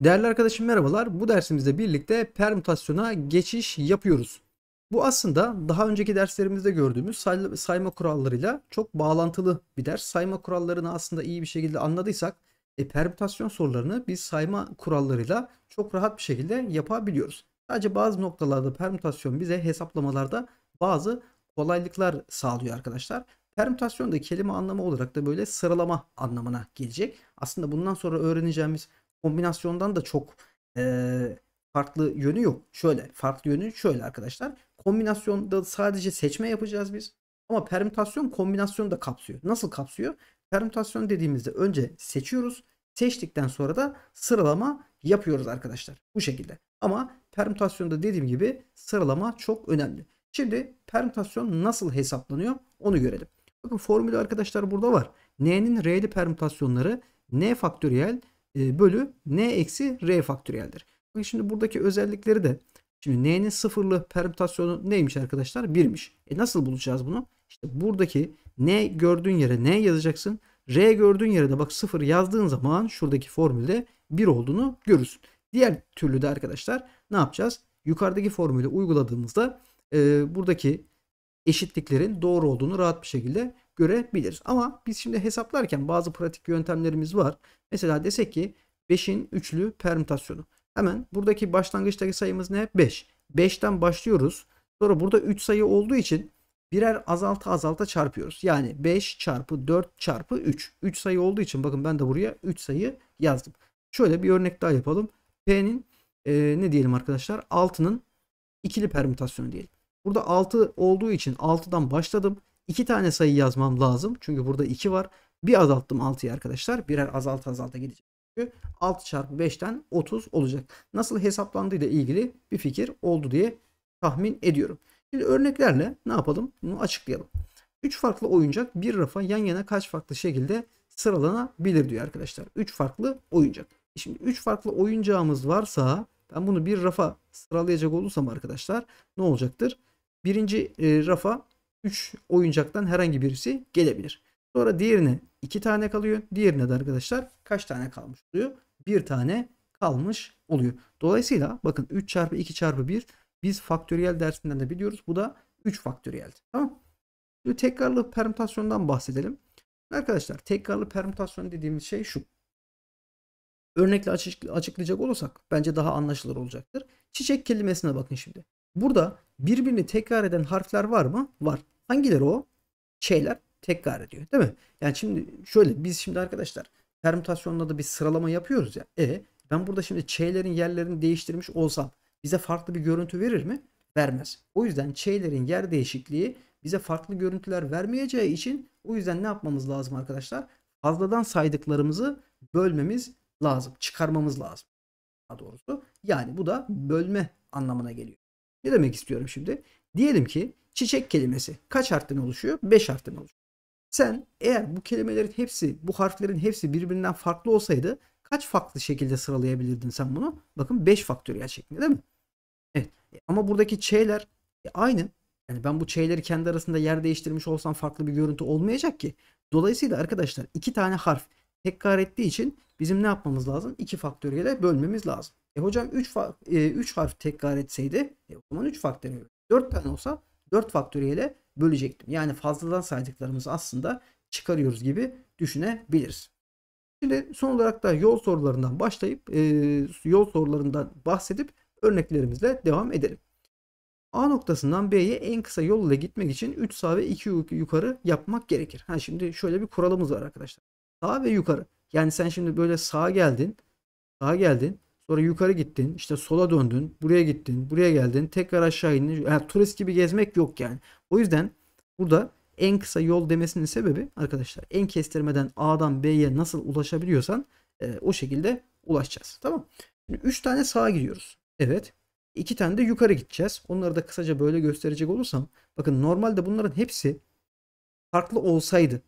Değerli arkadaşım merhabalar. Bu dersimizde birlikte permütasyona geçiş yapıyoruz. Bu aslında daha önceki derslerimizde gördüğümüz say sayma kurallarıyla çok bağlantılı bir ders. Sayma kurallarını aslında iyi bir şekilde anladıysak e, permütasyon sorularını biz sayma kurallarıyla çok rahat bir şekilde yapabiliyoruz. Sadece bazı noktalarda permütasyon bize hesaplamalarda bazı kolaylıklar sağlıyor arkadaşlar. Permütasyon da kelime anlamı olarak da böyle sıralama anlamına gelecek. Aslında bundan sonra öğreneceğimiz kombinasyondan da çok e, farklı yönü yok. Şöyle farklı yönü şöyle arkadaşlar. Kombinasyonda sadece seçme yapacağız biz. Ama permütasyon kombinasyonu da kapsıyor. Nasıl kapsıyor? Permütasyon dediğimizde önce seçiyoruz. Seçtikten sonra da sıralama yapıyoruz arkadaşlar. Bu şekilde. Ama permütasyonda dediğim gibi sıralama çok önemli. Şimdi permütasyon nasıl hesaplanıyor onu görelim. Bakın formülü arkadaşlar burada var. N'nin R'li permütasyonları N faktöriyel e, bölü n eksi r faktöriyeldir. şimdi buradaki özellikleri de şimdi n'nin sıfırlı permütasyonu neymiş arkadaşlar? 1'miş. E nasıl bulacağız bunu? İşte buradaki n gördüğün yere n yazacaksın. R gördüğün yere de bak 0 yazdığın zaman şuradaki formülde 1 olduğunu görürsün. Diğer türlü de arkadaşlar ne yapacağız? Yukarıdaki formülü uyguladığımızda e, buradaki eşitliklerin doğru olduğunu rahat bir şekilde görebiliriz. Ama biz şimdi hesaplarken bazı pratik yöntemlerimiz var. Mesela desek ki 5'in üçlü permütasyonu. Hemen buradaki başlangıçtaki sayımız ne? 5. 5'ten başlıyoruz. Sonra burada 3 sayı olduğu için birer azalta azalta çarpıyoruz. Yani 5 çarpı 4 çarpı 3. 3 sayı olduğu için bakın ben de buraya 3 sayı yazdım. Şöyle bir örnek daha yapalım. P'nin e, ne diyelim arkadaşlar? 6'nın ikili permütasyonu diyelim. Burada 6 olduğu için 6'dan başladım. 2 tane sayı yazmam lazım. Çünkü burada 2 var. Bir azalttım 6'yı arkadaşlar. Birer azalt azalta gidecek. Çünkü 6 çarpı 5'ten 30 olacak. Nasıl hesaplandığıyla ilgili bir fikir oldu diye tahmin ediyorum. Şimdi örneklerle ne yapalım? Bunu açıklayalım. 3 farklı oyuncak bir rafa yan yana kaç farklı şekilde sıralanabilir diyor arkadaşlar. 3 farklı oyuncak. Şimdi 3 farklı oyuncağımız varsa ben bunu bir rafa sıralayacak olursam arkadaşlar ne olacaktır? Birinci e, rafa 3 oyuncaktan herhangi birisi gelebilir. Sonra diğerine 2 tane kalıyor. Diğerine de arkadaşlar kaç tane kalmış oluyor? 1 tane kalmış oluyor. Dolayısıyla bakın 3 çarpı 2 çarpı 1 biz faktöriyel dersinden de biliyoruz. Bu da 3 faktöriyel. Tamam Şimdi tekrarlı permütasyondan bahsedelim. Arkadaşlar tekrarlı permütasyon dediğimiz şey şu. Örnekle açık, açıklayacak olursak bence daha anlaşılır olacaktır. Çiçek kelimesine bakın şimdi. Burada birbirini tekrar eden harfler var mı? Var. Hangileri o? Şeyler tekrar ediyor değil mi? Yani şimdi şöyle biz şimdi arkadaşlar permütasyonla da bir sıralama yapıyoruz ya. E ben burada şimdi çeylerin yerlerini değiştirmiş olsam bize farklı bir görüntü verir mi? Vermez. O yüzden çeylerin yer değişikliği bize farklı görüntüler vermeyeceği için o yüzden ne yapmamız lazım arkadaşlar? Fazladan saydıklarımızı bölmemiz lazım. Çıkarmamız lazım. Daha doğrusu. Yani bu da bölme anlamına geliyor. Ne demek istiyorum şimdi? Diyelim ki Çiçek kelimesi kaç harften oluşuyor? 5 harften oluşuyor. Sen eğer bu kelimelerin hepsi, bu harflerin hepsi birbirinden farklı olsaydı kaç farklı şekilde sıralayabilirdin sen bunu? Bakın 5 faktöriyel şeklinde değil mi? Evet. E, ama buradaki ç'ler e, aynı. Yani ben bu ç'leri kendi arasında yer değiştirmiş olsam farklı bir görüntü olmayacak ki. Dolayısıyla arkadaşlar iki tane harf tekrar ettiği için bizim ne yapmamız lazım? 2 faktöriyele bölmemiz lazım. E hocam 3 e, üç harf tekrar etseydi e, o zaman 3 faktöriyel. 4 tane olsa 4 faktöriyele bölecektim. Yani fazladan saydıklarımızı aslında çıkarıyoruz gibi düşünebiliriz. Şimdi son olarak da yol sorularından başlayıp e, yol sorularından bahsedip örneklerimizle devam edelim. A noktasından B'ye en kısa yol gitmek için 3 sağ ve 2 yukarı yapmak gerekir. Ha şimdi şöyle bir kuralımız var arkadaşlar. Sağ ve yukarı. Yani sen şimdi böyle sağa geldin. Sağa geldin. Sonra yukarı gittin. işte sola döndün. Buraya gittin. Buraya geldin. Tekrar aşağı indin. Yani turist gibi gezmek yok yani. O yüzden burada en kısa yol demesinin sebebi arkadaşlar en kestirmeden A'dan B'ye nasıl ulaşabiliyorsan e, o şekilde ulaşacağız. Tamam. Şimdi 3 tane sağa gidiyoruz. Evet. 2 tane de yukarı gideceğiz. Onları da kısaca böyle gösterecek olursam. Bakın normalde bunların hepsi farklı olsaydı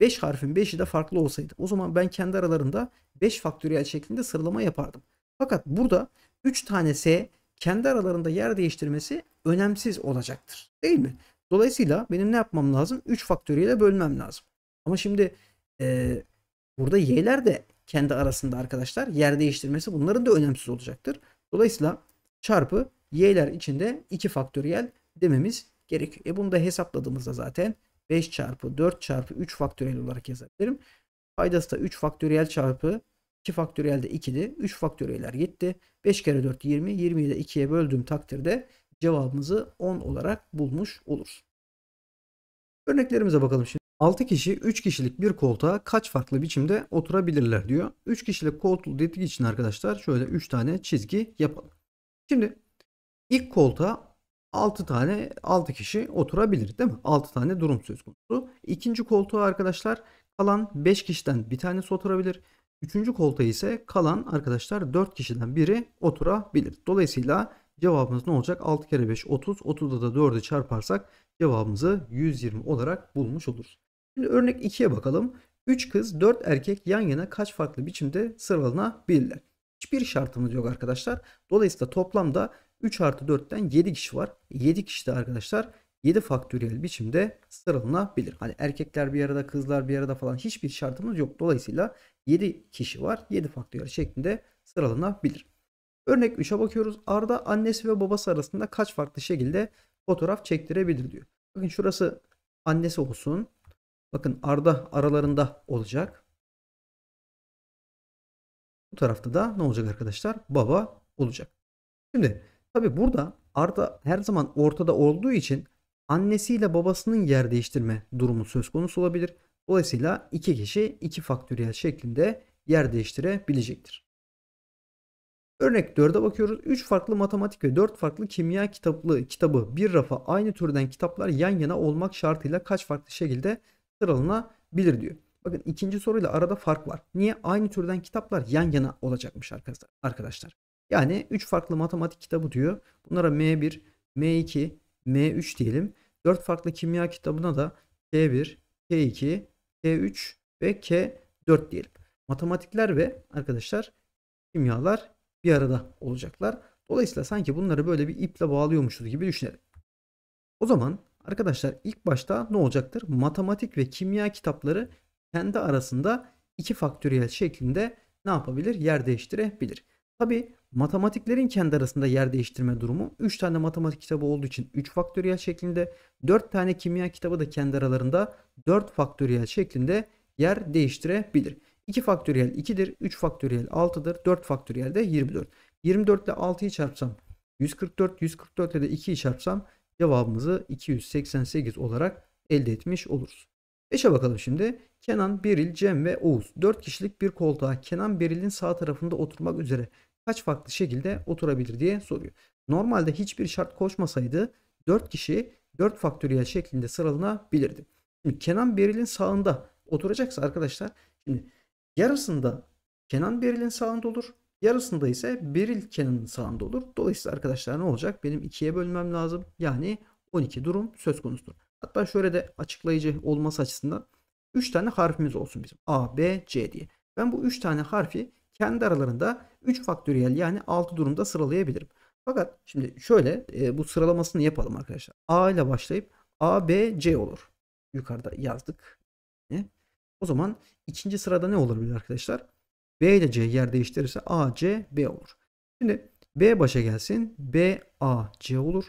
5 harfin 5'i de farklı olsaydı. O zaman ben kendi aralarında 5 faktöriyel şeklinde sıralama yapardım. Fakat burada 3 tanesi kendi aralarında yer değiştirmesi önemsiz olacaktır. Değil mi? Dolayısıyla benim ne yapmam lazım? 3 faktöriyle bölmem lazım. Ama şimdi e, burada y'ler de kendi arasında arkadaşlar yer değiştirmesi bunların da önemsiz olacaktır. Dolayısıyla çarpı y'ler içinde 2 faktöriyel dememiz gerekiyor. E bunu da hesapladığımızda zaten 5 çarpı 4 çarpı 3 faktöriyel olarak yazabilirim. Faydası da 3 faktöriyel çarpı 2 faktöriyelde de 2'di. 3 faktöriyeller gitti. 5 kere 4 20. 20'yi de 2'ye böldüğüm takdirde cevabımızı 10 olarak bulmuş olur. Örneklerimize bakalım şimdi. 6 kişi 3 kişilik bir koltuğa kaç farklı biçimde oturabilirler diyor. 3 kişilik koltuğu dedik için arkadaşlar şöyle 3 tane çizgi yapalım. Şimdi ilk koltuğa 6 tane 6 kişi oturabilir değil mi? 6 tane durum söz konusu. İkinci koltuğa arkadaşlar kalan 5 kişiden bir tanesi oturabilir. Üçüncü koltuğa ise kalan arkadaşlar 4 kişiden biri oturabilir. Dolayısıyla cevabımız ne olacak? 6 kere 5 30. 30'da da 4'ü çarparsak cevabımızı 120 olarak bulmuş oluruz. Şimdi örnek 2'ye bakalım. 3 kız 4 erkek yan yana kaç farklı biçimde sıralanabilirler? Hiçbir şartımız yok arkadaşlar. Dolayısıyla toplamda 3 artı 4'ten 7 kişi var. 7 kişi de arkadaşlar 7 faktöriyel biçimde sıralanabilir. Hani erkekler bir arada kızlar bir arada falan hiçbir şartımız yok. Dolayısıyla 7 kişi var. 7 farklı yer şeklinde sıralanabilir. Örnek 3'e bakıyoruz. Arda annesi ve babası arasında kaç farklı şekilde fotoğraf çektirebilir diyor. Bakın şurası annesi olsun. Bakın Arda aralarında olacak. Bu tarafta da ne olacak arkadaşlar? Baba olacak. Şimdi tabi burada Arda her zaman ortada olduğu için annesiyle babasının yer değiştirme durumu söz konusu olabilir. Dolayısıyla iki kişi iki faktöriyel şeklinde yer değiştirebilecektir. Örnek 4'e bakıyoruz. 3 farklı matematik ve 4 farklı kimya kitaplı kitabı bir rafa aynı türden kitaplar yan yana olmak şartıyla kaç farklı şekilde sıralanabilir diyor. Bakın ikinci soruyla arada fark var. Niye? Aynı türden kitaplar yan yana olacakmış arkadaşlar. Yani 3 farklı matematik kitabı diyor. Bunlara M1, M2, M3 diyelim. 4 farklı kimya kitabına da K1, K2, K3 ve K4 diyelim. Matematikler ve arkadaşlar kimyalar bir arada olacaklar. Dolayısıyla sanki bunları böyle bir iple bağlıyormuşuz gibi düşünelim. O zaman arkadaşlar ilk başta ne olacaktır? Matematik ve kimya kitapları kendi arasında iki faktöriyel şeklinde ne yapabilir? Yer değiştirebilir. Tabi matematiklerin kendi arasında yer değiştirme durumu 3 tane matematik kitabı olduğu için 3 faktöriyel şeklinde 4 tane kimya kitabı da kendi aralarında 4 faktöriyel şeklinde yer değiştirebilir. 2 faktöriyel 2'dir, 3 faktöriyel 6'dır, 4 faktöriyel de 24. 24 ile 6'yı çarpsam 144, 144 ile de 2'yi çarpsam cevabımızı 288 olarak elde etmiş oluruz. 5'e bakalım şimdi. Kenan, Beril, Cem ve Oğuz. 4 kişilik bir koltuğa Kenan Beril'in sağ tarafında oturmak üzere kaç farklı şekilde oturabilir diye soruyor. Normalde hiçbir şart koşmasaydı 4 kişi 4 faktöriyel şeklinde sıralanabilirdi. Şimdi Kenan Beril'in sağında oturacaksa arkadaşlar şimdi yarısında Kenan Beril'in sağında olur. Yarısında ise Beril Kenan'ın sağında olur. Dolayısıyla arkadaşlar ne olacak? Benim 2'ye bölmem lazım. Yani 12 durum söz konusudur. Hatta şöyle de açıklayıcı olması açısından 3 tane harfimiz olsun bizim. A, B, C diye. Ben bu 3 tane harfi kendi aralarında 3 faktöriyel yani 6 durumda sıralayabilirim. Fakat şimdi şöyle e, bu sıralamasını yapalım arkadaşlar. A ile başlayıp A, B, C olur. Yukarıda yazdık. Ne? O zaman ikinci sırada ne olabilir arkadaşlar? B ile C yer değiştirirse A, C, B olur. Şimdi B başa gelsin. B, A, C olur.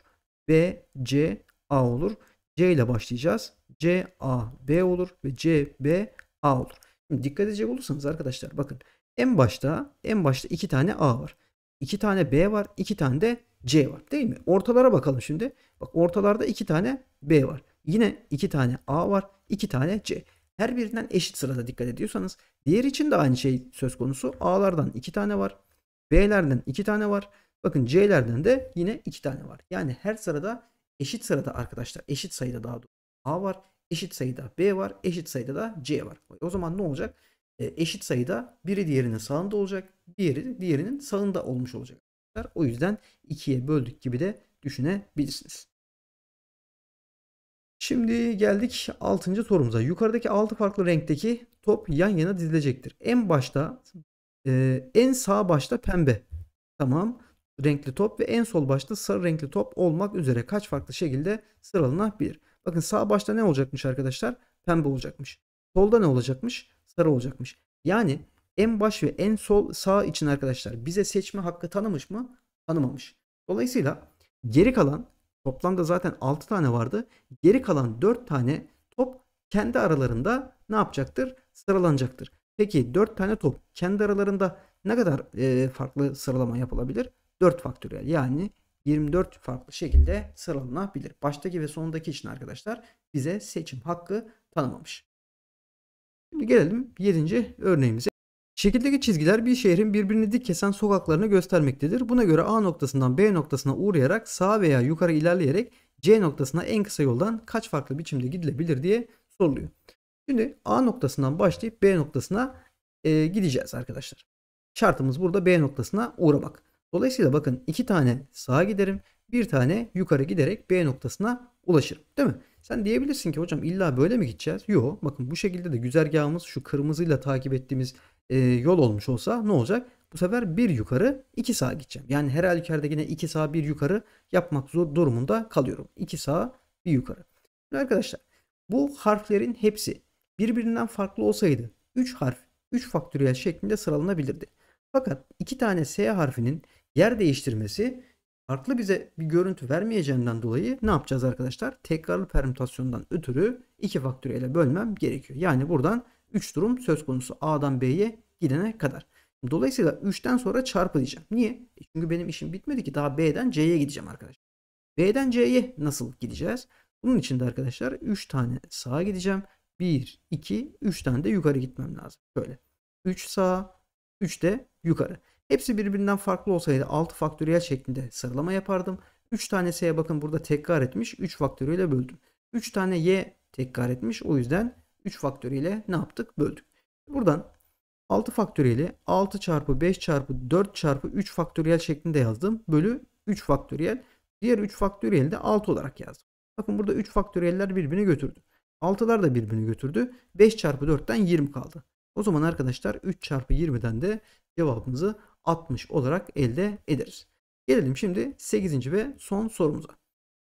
B, C, A olur. C ile başlayacağız. C, A, B olur ve C, B, A olur. Şimdi dikkat edecek olursanız arkadaşlar bakın en başta en başta iki tane A var. iki tane B var. iki tane de C var. Değil mi? Ortalara bakalım şimdi. Bak ortalarda iki tane B var. Yine iki tane A var. iki tane C. Her birinden eşit sırada dikkat ediyorsanız diğer için de aynı şey söz konusu. A'lardan iki tane var. B'lerden iki tane var. Bakın C'lerden de yine iki tane var. Yani her sırada eşit sırada arkadaşlar eşit sayıda daha doğrusu A var. Eşit sayıda B var. Eşit sayıda da C var. O zaman ne olacak? E, eşit sayıda biri diğerinin sağında olacak. Diğeri diğerinin sağında olmuş olacak. O yüzden 2'ye böldük gibi de düşünebilirsiniz. Şimdi geldik 6. sorumuza. Yukarıdaki 6 farklı renkteki top yan yana dizilecektir. En başta e, en sağ başta pembe. Tamam. Renkli top ve en sol başta sarı renkli top olmak üzere kaç farklı şekilde sıralanabilir? Bakın sağ başta ne olacakmış arkadaşlar? Pembe olacakmış. Solda ne olacakmış? sarı olacakmış. Yani en baş ve en sol sağ için arkadaşlar bize seçme hakkı tanımış mı? Tanımamış. Dolayısıyla geri kalan toplamda zaten 6 tane vardı. Geri kalan 4 tane top kendi aralarında ne yapacaktır? Sıralanacaktır. Peki 4 tane top kendi aralarında ne kadar e, farklı sıralama yapılabilir? 4 faktöriyel yani 24 farklı şekilde sıralanabilir. Baştaki ve sondaki için arkadaşlar bize seçim hakkı tanımamış. Şimdi gelelim 7. örneğimize. Şekildeki çizgiler bir şehrin birbirini dik kesen sokaklarını göstermektedir. Buna göre A noktasından B noktasına uğrayarak sağa veya yukarı ilerleyerek C noktasına en kısa yoldan kaç farklı biçimde gidilebilir diye soruluyor. Şimdi A noktasından başlayıp B noktasına e, gideceğiz arkadaşlar. Şartımız burada B noktasına uğramak. Dolayısıyla bakın iki tane sağa giderim, bir tane yukarı giderek B noktasına ulaşırım. Değil mi? Sen diyebilirsin ki hocam illa böyle mi gideceğiz? Yok. Bakın bu şekilde de güzergahımız şu kırmızıyla takip ettiğimiz e, yol olmuş olsa ne olacak? Bu sefer bir yukarı iki sağ gideceğim. Yani her halükarda yine iki sağ bir yukarı yapmak zor durumunda kalıyorum. İki sağ bir yukarı. Şimdi arkadaşlar bu harflerin hepsi birbirinden farklı olsaydı 3 harf 3 faktöriyel şeklinde sıralanabilirdi. Fakat iki tane S harfinin yer değiştirmesi farklı bize bir görüntü vermeyeceğinden dolayı ne yapacağız arkadaşlar? Tekrarlı permütasyondan ötürü 2 faktöriyele bölmem gerekiyor. Yani buradan 3 durum söz konusu A'dan B'ye gidene kadar. Dolayısıyla 3'ten sonra çarpı diyeceğim. Niye? E çünkü benim işim bitmedi ki daha B'den C'ye gideceğim arkadaşlar. B'den C'ye nasıl gideceğiz? Bunun için de arkadaşlar 3 tane sağa gideceğim. 1, 2, 3 tane de yukarı gitmem lazım. Şöyle. 3 sağa, 3 de yukarı. Hepsi birbirinden farklı olsaydı 6 faktöriyel şeklinde sıralama yapardım. 3 tane S'ye bakın burada tekrar etmiş. 3 faktöriyele böldüm. 3 tane Y tekrar etmiş. O yüzden 3 faktöriyele ne yaptık? Böldük. Buradan 6 faktöriyle 6 çarpı 5 çarpı 4 çarpı 3 faktöriyel şeklinde yazdım. Bölü 3 faktöriyel. Diğer 3 faktöriyeli de 6 olarak yazdım. Bakın burada 3 faktöriyeller birbirini götürdü. 6'lar da birbirini götürdü. 5 çarpı 4'ten 20 kaldı. O zaman arkadaşlar 3 çarpı 20'den de cevabımızı 60 olarak elde ederiz. Gelelim şimdi 8. ve son sorumuza.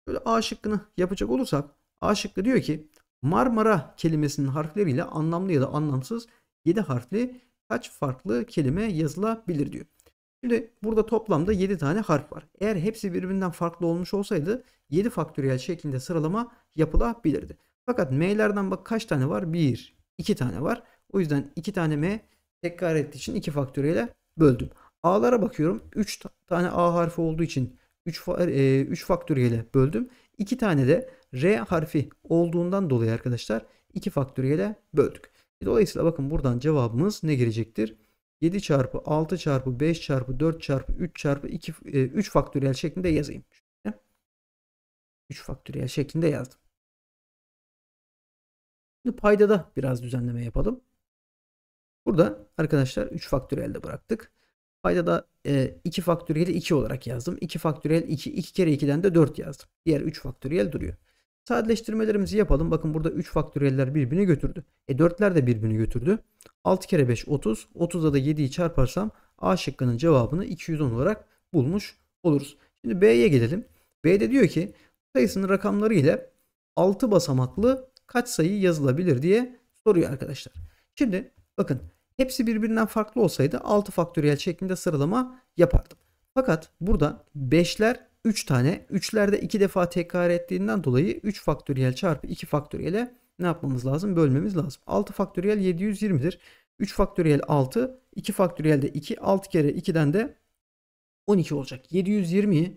Böyle A şıkkını yapacak olursak A şıkkı diyor ki Marmara kelimesinin harfleriyle anlamlı ya da anlamsız 7 harfli kaç farklı kelime yazılabilir diyor. Şimdi burada toplamda 7 tane harf var. Eğer hepsi birbirinden farklı olmuş olsaydı 7 faktöriyel şeklinde sıralama yapılabilirdi. Fakat M'lerden bak kaç tane var? 1, 2 tane var. O yüzden 2 tane M tekrar ettiği için 2 faktöriyele böldüm. A'lara bakıyorum. 3 tane A harfi olduğu için 3 3 er, e, faktöriyele böldüm. 2 tane de R harfi olduğundan dolayı arkadaşlar 2 faktöriyele böldük. Dolayısıyla bakın buradan cevabımız ne gelecektir? 7 çarpı 6 çarpı 5 çarpı 4 çarpı 3 çarpı 2 3 e, faktöriyel şeklinde yazayım. 3 faktöriyel şeklinde yazdım. Şimdi paydada biraz düzenleme yapalım. Burada arkadaşlar 3 faktöriyelde bıraktık. Payda da 2 e, faktöriyeli 2 olarak yazdım. 2 faktöriyel 2. 2 kere 2'den de 4 yazdım. Diğer 3 faktöriyel duruyor. Sadeleştirmelerimizi yapalım. Bakın burada 3 faktöriyeller birbirini götürdü. E 4'ler de birbirini götürdü. 6 kere 5 30. 30'da da 7'yi çarparsam A şıkkının cevabını 210 olarak bulmuş oluruz. Şimdi B'ye gelelim. B'de diyor ki sayısının rakamları ile 6 basamaklı kaç sayı yazılabilir diye soruyor arkadaşlar. Şimdi bakın Hepsi birbirinden farklı olsaydı 6 faktöriyel şeklinde sıralama yapardım. Fakat burada 5'ler 3 tane. 3'lerde 2 defa tekrar ettiğinden dolayı 3 faktöriyel çarpı 2 faktöriyele ne yapmamız lazım? Bölmemiz lazım. 6 faktöriyel 720'dir. 3 faktöriyel 6, 2 faktöriyel de 2. 6 kere 2'den de 12 olacak. 720'yi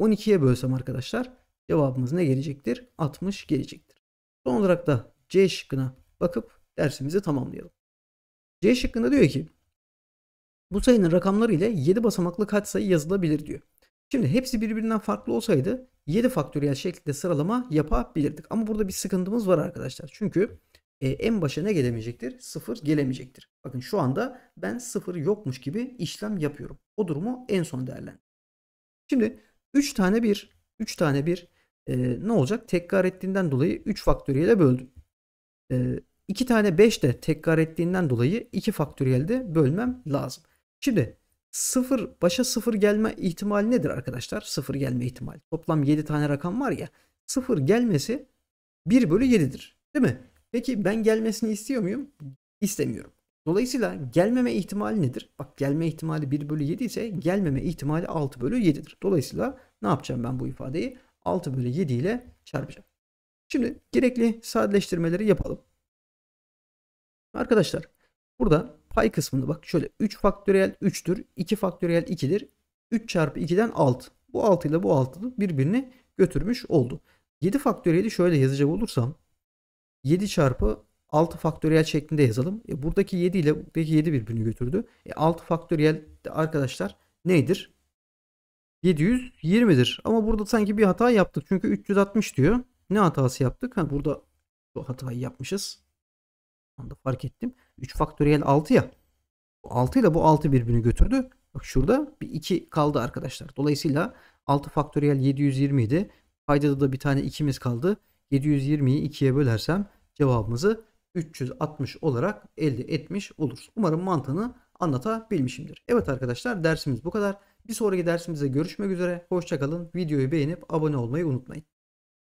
12'ye e, bölsem arkadaşlar cevabımız ne gelecektir? 60 gelecektir. Son olarak da C şıkkına bakıp dersimizi tamamlayalım. C şıkkında diyor ki bu sayının rakamları ile 7 basamaklı kat sayı yazılabilir diyor. Şimdi hepsi birbirinden farklı olsaydı 7 faktöriyel şekilde sıralama yapabilirdik. Ama burada bir sıkıntımız var arkadaşlar. Çünkü e, en başa ne gelemeyecektir? 0 gelemeyecektir. Bakın şu anda ben 0 yokmuş gibi işlem yapıyorum. O durumu en son değerlendir. Şimdi 3 tane 1, 3 tane 1 e, ne olacak? Tekrar ettiğinden dolayı 3 faktöriyele böldüm. E, 2 tane 5 de tekrar ettiğinden dolayı 2 faktöriyelde bölmem lazım. Şimdi 0 başa 0 gelme ihtimali nedir arkadaşlar? 0 gelme ihtimali. Toplam 7 tane rakam var ya. 0 gelmesi 1 bölü 7'dir. Değil mi? Peki ben gelmesini istiyor muyum? İstemiyorum. Dolayısıyla gelmeme ihtimali nedir? Bak gelme ihtimali 1 bölü 7 ise gelmeme ihtimali 6 bölü 7'dir. Dolayısıyla ne yapacağım ben bu ifadeyi? 6 bölü 7 ile çarpacağım. Şimdi gerekli sadeleştirmeleri yapalım. Arkadaşlar burada pay kısmında bak şöyle 3 faktöriyel 3'tür. 2 faktöriyel 2'dir. 3 çarpı 2'den 6. Bu 6 ile bu 6 birbirini götürmüş oldu. 7 faktöriyeli şöyle yazacak olursam 7 çarpı 6 faktöriyel şeklinde yazalım. E buradaki 7 ile buradaki 7 birbirini götürdü. E 6 faktöriyel de arkadaşlar nedir? 720'dir. Ama burada sanki bir hata yaptık. Çünkü 360 diyor. Ne hatası yaptık? Ha, burada bu hatayı yapmışız anda fark ettim. 3 faktöriyel 6 ya. 6 ile bu 6 birbirini götürdü. Bak şurada bir 2 kaldı arkadaşlar. Dolayısıyla 6 faktöriyel 720 idi. Paydada da bir tane 2'miz kaldı. 720'yi 2'ye bölersem cevabımızı 360 olarak elde etmiş oluruz. Umarım mantığını anlatabilmişimdir. Evet arkadaşlar dersimiz bu kadar. Bir sonraki dersimizde görüşmek üzere. Hoşçakalın. Videoyu beğenip abone olmayı unutmayın.